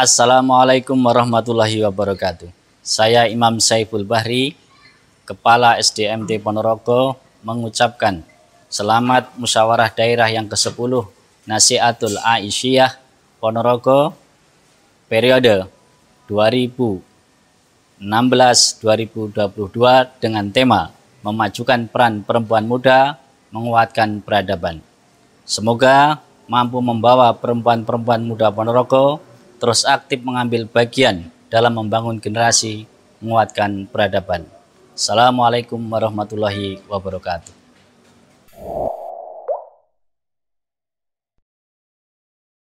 Assalamualaikum warahmatullahi wabarakatuh. Saya Imam Saiful Bahri, Kepala SDMT Ponorogo, mengucapkan selamat musyawarah daerah yang ke-10 Nasihatul Aisyah Ponorogo periode 2016-2022 dengan tema memajukan peran perempuan muda, menguatkan peradaban. Semoga mampu membawa perempuan-perempuan muda Ponorogo terus aktif mengambil bagian dalam membangun generasi menguatkan peradaban. Assalamualaikum warahmatullahi wabarakatuh.